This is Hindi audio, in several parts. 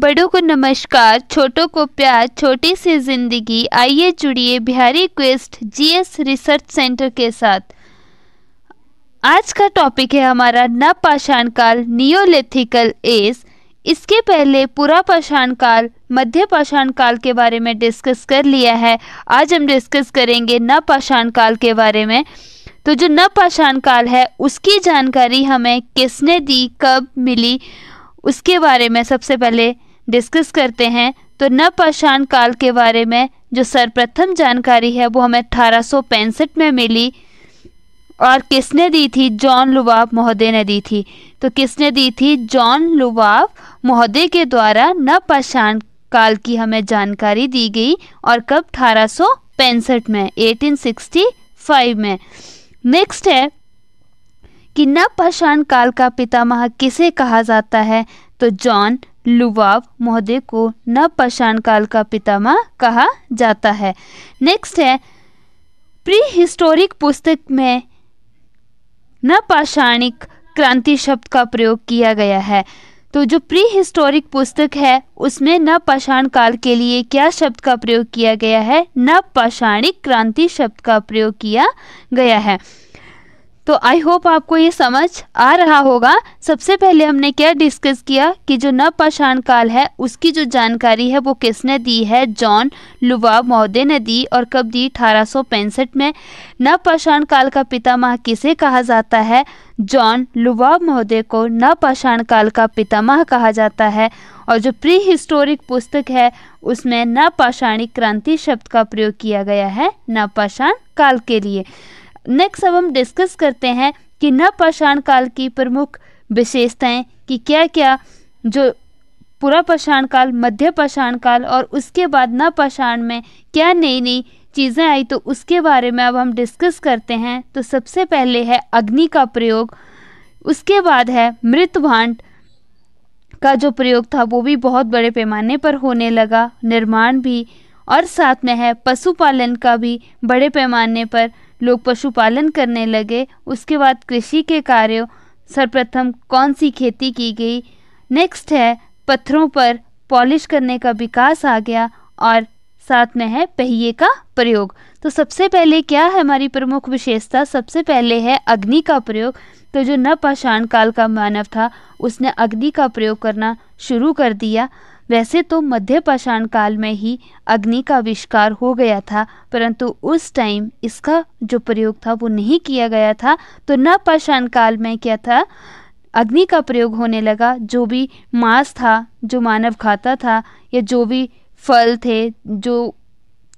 बड़ों को नमस्कार छोटों को प्यार छोटी सी जिंदगी आइए जुड़िए Bihari quest GS research centre के साथ आज का टॉपिक है हमारा नवपाषाण काल नियोलिथिकल एज इसके पहले पूरा पाषाण काल मध्य पाषाण काल के बारे में डिस्कस कर लिया है आज हम डिस्कस करेंगे नवपाषाण काल के बारे में तो जो नवपाषाण काल है उसकी जानकारी हमें किसने दी कब मिली उसके बारे में सबसे पहले डिस्कस करते हैं तो नवपाषाण काल के बारे में जो सर्वप्रथम जानकारी है वो हमें अठारह में मिली और किसने दी थी जॉन लुवाब महोदय ने दी थी तो किसने दी थी जॉन लुवाब महोदय के द्वारा नवपाषाण काल की हमें जानकारी दी गई और कब अठारह में 1865 में नेक्स्ट है कि नवपाषाण काल का पितामह किसे कहा जाता है तो जॉन लुवाव महोदय को नवपाषाण काल का पितामह कहा जाता है नेक्स्ट है प्री हिस्टोरिक पुस्तक में नपाषाणिक क्रांति शब्द का प्रयोग किया गया है तो जो प्री हिस्टोरिक पुस्तक है उसमें नपाषाण काल के लिए क्या शब्द का प्रयोग किया गया है पाषाणिक क्रांति शब्द का प्रयोग किया गया है तो आई होप आपको ये समझ आ रहा होगा सबसे पहले हमने क्या डिस्कस किया कि जो नवपाषाण काल है उसकी जो जानकारी है वो किसने दी है जॉन लुवा महोदय ने दी और कब दी अठारह में नवपाषाण काल का पितामह किसे कहा जाता है जॉन लुवा महोदय को नवपाषाण काल का पितामह कहा जाता है और जो प्री हिस्टोरिक पुस्तक है उसमें नवपाषाणिक क्रांति शब्द का प्रयोग किया गया है नवपाषाण काल के लिए नेक्स्ट अब हम डिस्कस करते हैं कि नवपाषाण काल की प्रमुख विशेषताएं कि क्या क्या जो पूरा पाषाण काल मध्य पाषाण काल और उसके बाद नवपाषाण में क्या नई नई चीज़ें आई तो उसके बारे में अब हम डिस्कस करते हैं तो सबसे पहले है अग्नि का प्रयोग उसके बाद है मृत भांड का जो प्रयोग था वो भी बहुत बड़े पैमाने पर होने लगा निर्माण भी और साथ में है पशुपालन का भी बड़े पैमाने पर लोग पशुपालन करने लगे उसके बाद कृषि के कार्यों सर्वप्रथम कौन सी खेती की गई नेक्स्ट है पत्थरों पर पॉलिश करने का विकास आ गया और साथ में है पहिए का प्रयोग तो सबसे पहले क्या है हमारी प्रमुख विशेषता सबसे पहले है अग्नि का प्रयोग तो जो न पाषाण काल का मानव था उसने अग्नि का प्रयोग करना शुरू कर दिया वैसे तो मध्य पाषाण काल में ही अग्नि का आविष्कार हो गया था परंतु उस टाइम इसका जो प्रयोग था वो नहीं किया गया था तो न पाषाण काल में क्या था अग्नि का प्रयोग होने लगा जो भी मांस था जो मानव खाता था या जो भी फल थे जो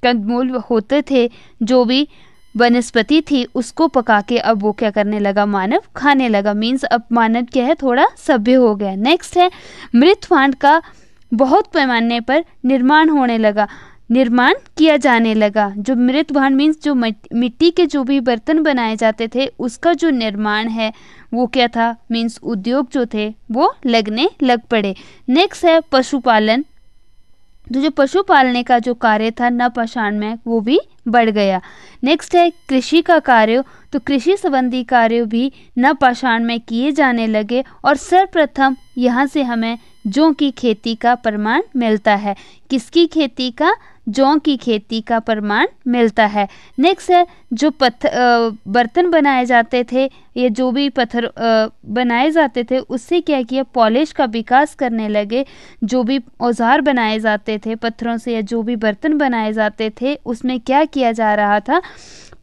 कंदमूल होते थे जो भी वनस्पति थी उसको पका के अब वो क्या करने लगा मानव खाने लगा मीन्स अब मानव क्या है थोड़ा सभ्य हो गया नेक्स्ट है मृतफांड का बहुत पैमाने पर निर्माण होने लगा निर्माण किया जाने लगा जो मृत भाण मीन्स जो मिट्टी के जो भी बर्तन बनाए जाते थे उसका जो निर्माण है वो क्या था मीन्स उद्योग जो थे वो लगने लग पड़े नेक्स्ट है पशुपालन तो जो पशु पालने का जो कार्य था नपाषाण में वो भी बढ़ गया नेक्स्ट है कृषि का कार्य तो कृषि संबंधी कार्य भी नपाषाण में किए जाने लगे और सर्वप्रथम यहाँ से हमें जौ की खेती का प्रमाण मिलता है किसकी खेती का जौ की खेती का प्रमाण मिलता है नेक्स्ट है जो पत्थर बर्तन बनाए जाते थे या जो भी पत्थर बनाए जाते थे उससे क्या किया पॉलिश का विकास करने लगे जो भी औजार बनाए जाते थे पत्थरों से या जो भी बर्तन बनाए जाते थे उसमें क्या किया जा रहा था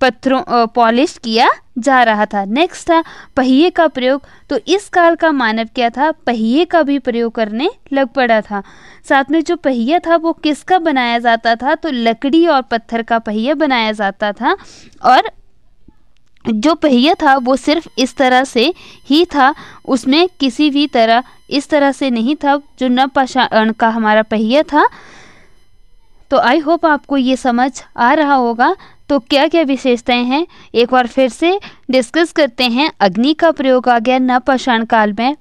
पत्थरों पॉलिश किया जा रहा था नेक्स्ट था पहिए का प्रयोग तो इस काल का मानव क्या था पहिए का भी प्रयोग करने लग पड़ा था साथ में जो पहिया था वो किसका बनाया जाता था तो लकड़ी और पत्थर का पहिया बनाया जाता था और जो पहिया था वो सिर्फ इस तरह से ही था उसमें किसी भी तरह इस तरह से नहीं था जो नवपाषाण का हमारा पहिया था तो आई होप आपको ये समझ आ रहा होगा तो क्या क्या विशेषताएं हैं एक बार फिर से डिस्कस करते हैं अग्नि का प्रयोग आ गया नपाषाण काल में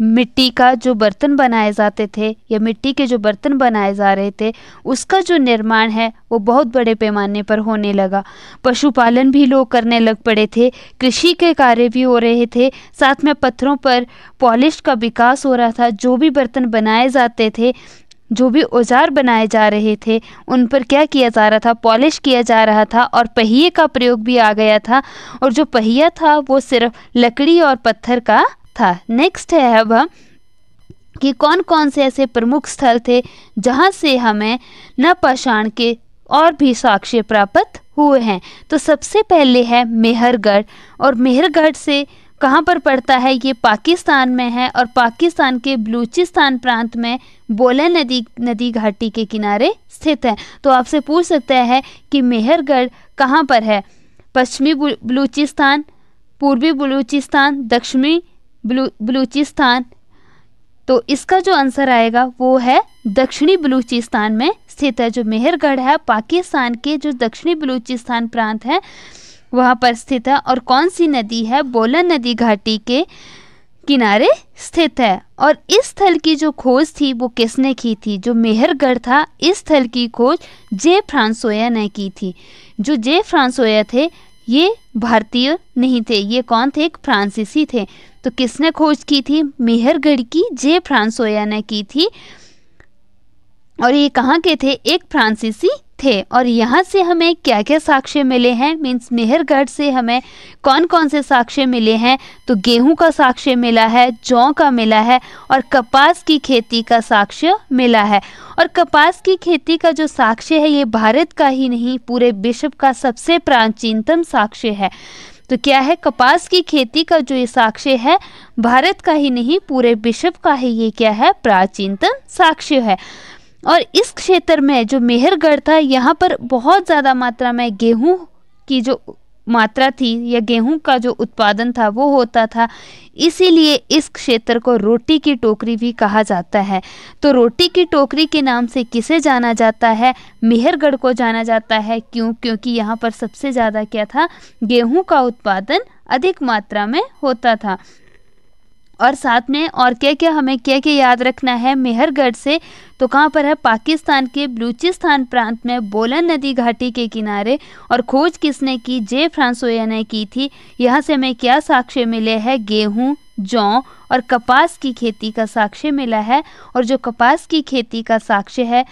मिट्टी का जो बर्तन बनाए जाते थे या मिट्टी के जो बर्तन बनाए जा रहे थे उसका जो निर्माण है वो बहुत बड़े पैमाने पर होने लगा पशुपालन भी लोग करने लग पड़े थे कृषि के कार्य भी हो रहे थे साथ में पत्थरों पर पॉलिश का विकास हो रहा था जो भी बर्तन बनाए जाते थे जो भी औजार बनाए जा रहे थे उन पर क्या किया जा रहा था पॉलिश किया जा रहा था और पहिए का प्रयोग भी आ गया था और जो पहिया था वो सिर्फ लकड़ी और पत्थर का था नेक्स्ट है अब हम कि कौन कौन से ऐसे प्रमुख स्थल थे जहाँ से हमें नपाषाण के और भी साक्ष्य प्राप्त हुए हैं तो सबसे पहले है मेहरगढ़ और मेहरगढ़ से कहाँ पर पड़ता है ये पाकिस्तान में है और पाकिस्तान के बलूचिस्तान प्रांत में बोले नदी नदी घाटी के किनारे स्थित है तो आपसे पूछ सकता है कि मेहरगढ़ कहाँ पर है पश्चिमी बलूचिस्तान पूर्वी बलूचिस्तान दक्षिणी बलूचिस्तान तो इसका जो आंसर आएगा वो है दक्षिणी बलूचिस्तान में स्थित है जो मेहरगढ़ है पाकिस्तान के जो दक्षिणी बलूचिस्तान प्रांत है वहाँ पर स्थित है और कौन सी नदी है बोलन नदी घाटी के किनारे स्थित है और इस स्थल की जो खोज थी वो किसने की थी जो मेहरगढ़ था इस स्थल की खोज जे फ्रांसोया ने की थी जो जे फ्रांसोया थे ये भारतीय नहीं थे ये कौन थे एक फ्रांसीसी थे तो किसने खोज की थी मेहरगढ़ की जे फ्रांसोया ने की थी और ये कहाँ के थे एक फ्रांसीसी थे और यहाँ से हमें क्या क्या साक्ष्य मिले हैं मीन्स मेहरगढ़ से हमें कौन कौन से साक्ष्य मिले हैं तो गेहूं का साक्ष्य मिला है जौ का मिला है और कपास की खेती का साक्ष्य मिला है और कपास की खेती का जो साक्ष्य है ये भारत का ही नहीं पूरे विश्व का सबसे प्राचीनतम साक्ष्य है तो क्या है कपास की खेती का जो ये साक्ष्य है भारत का ही नहीं पूरे विश्व का ही ये क्या है प्राचीनतम साक्ष्य है और इस क्षेत्र में जो मेहरगढ़ था यहाँ पर बहुत ज़्यादा मात्रा में गेहूँ की जो मात्रा थी या गेहूं का जो उत्पादन था वो होता था इसीलिए इस क्षेत्र को रोटी की टोकरी भी कहा जाता है तो रोटी की टोकरी के नाम से किसे जाना जाता है मेहरगढ़ को जाना जाता है क्यों क्योंकि यहाँ पर सबसे ज़्यादा क्या था गेहूं का उत्पादन अधिक मात्रा में होता था और साथ में और क्या क्या हमें क्या क्या याद रखना है मेहरगढ़ से तो कहाँ पर है पाकिस्तान के बलूचिस्तान प्रांत में बोलन नदी घाटी के किनारे और खोज किसने की जे फ्रांसोया ने की थी यहाँ से हमें क्या साक्ष्य मिले हैं गेहूँ जौ और कपास की खेती का साक्ष्य मिला है और जो कपास की खेती का साक्ष्य है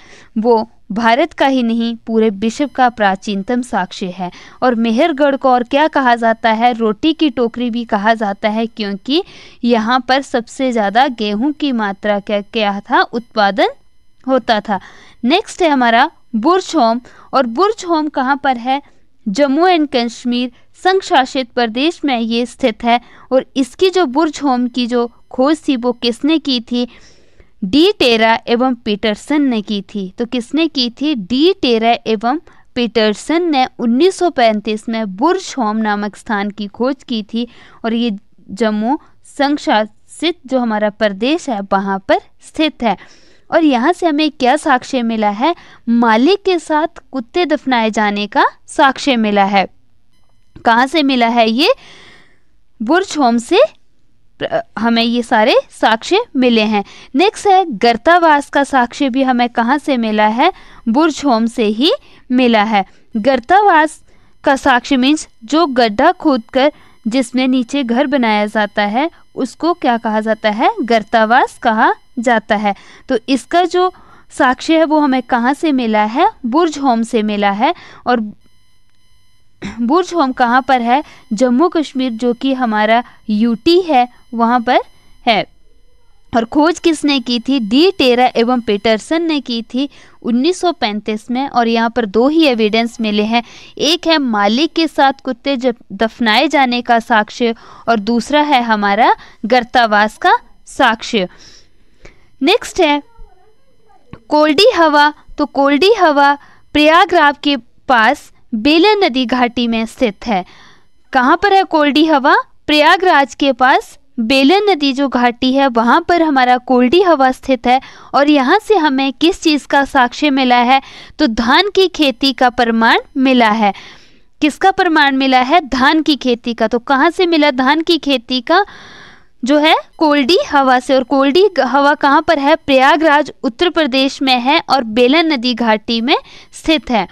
वो भारत का ही नहीं पूरे विश्व का प्राचीनतम साक्ष्य है और मेहरगढ़ को और क्या कहा जाता है रोटी की टोकरी भी कहा जाता है क्योंकि यहाँ पर सबसे ज़्यादा गेहूं की मात्रा क्या क्या था उत्पादन होता था नेक्स्ट है हमारा बुर्ज होम और बुर्ज होम कहाँ पर है जम्मू एंड कश्मीर संघ शासित प्रदेश में ये स्थित है और इसकी जो बुर्ज होम की जो खोज थी वो किसने की थी डी टेरा एवं पीटरसन ने की थी तो किसने की थी डी टेरा एवं पीटरसन ने 1935 में बुर्ज होम नामक स्थान की खोज की थी और ये जम्मू संघ शासित जो हमारा प्रदेश है वहाँ पर स्थित है और यहाँ से हमें क्या साक्ष्य मिला है मालिक के साथ कुत्ते दफनाए जाने का साक्ष्य मिला है कहाँ से मिला है ये बुर्ज होम से हमें ये सारे साक्ष्य मिले हैं नेक्स्ट है गर्तावास का साक्ष्य भी हमें कहाँ से मिला है बुर्ज होम से ही मिला है गर्तावास का साक्ष्य मीन्स जो गड्ढा खोद कर जिसमें नीचे घर बनाया जाता है उसको क्या कहा जाता है गर्तावास कहा जाता है तो इसका जो साक्ष्य है वो हमें कहाँ से मिला है बुर्ज होम से मिला है और बुर्ज होम कहाँ पर है जम्मू कश्मीर जो कि हमारा यूटी है वहाँ पर है और खोज किसने की थी डी टेरा एवं पीटरसन ने की थी 1935 में और यहाँ पर दो ही एविडेंस मिले हैं एक है मालिक के साथ कुत्ते जब दफनाए जाने का साक्ष्य और दूसरा है हमारा गर्तावास का साक्ष्य नेक्स्ट है कोल्डी हवा तो कोल्डी हवा प्रयागराज के पास बेलन नदी घाटी में स्थित है कहाँ पर है कोल्डी हवा प्रयागराज के पास बेलन नदी जो घाटी है वहाँ पर हमारा कोल्डी हवा स्थित है और यहाँ से हमें किस चीज़ का साक्ष्य मिला है तो धान की खेती का प्रमाण मिला है किसका प्रमाण मिला है धान की खेती का तो कहाँ से मिला धान की खेती का जो है कोल्डी हवा से और कोल्डी हवा कहाँ पर है प्रयागराज उत्तर प्रदेश में है और बेलन नदी घाटी में स्थित है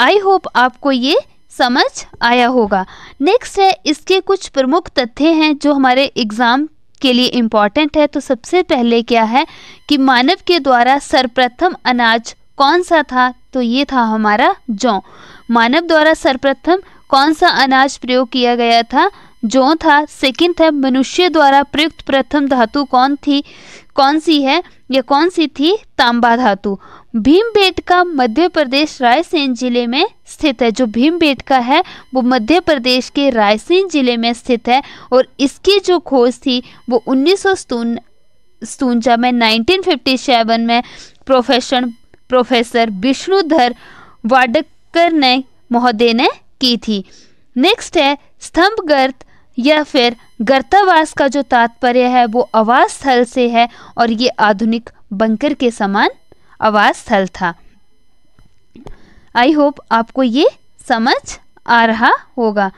आई होप आपको ये समझ आया होगा नेक्स्ट है इसके कुछ प्रमुख तथ्य हैं जो हमारे एग्ज़ाम के लिए इम्पॉर्टेंट है तो सबसे पहले क्या है कि मानव के द्वारा सर्वप्रथम अनाज कौन सा था तो ये था हमारा जौ मानव द्वारा सर्वप्रथम कौन सा अनाज प्रयोग किया गया था जो था सेकंड है मनुष्य द्वारा प्रयुक्त प्रथम धातु कौन थी कौन सी है या कौन सी थी तांबा धातु भीमबेटका मध्य प्रदेश रायसेन जिले में स्थित है जो भीमबेटका है वो मध्य प्रदेश के रायसेन जिले में स्थित है और इसकी जो खोज थी वो उन्नीस सौ में नाइनटीन में प्रोफेशन प्रोफेसर विष्णुधर वाडकर ने महोदय ने की थी नेक्स्ट है स्तंभ गर्त या फिर गर्तावास का जो तात्पर्य है वो आवास स्थल से है और ये आधुनिक बंकर के समान आवास स्थल था आई होप आपको ये समझ आ रहा होगा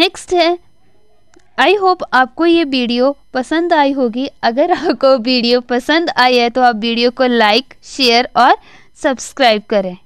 नेक्स्ट है आई होप आपको ये वीडियो पसंद आई होगी अगर आपको वीडियो पसंद आई है तो आप वीडियो को लाइक शेयर और सब्सक्राइब करें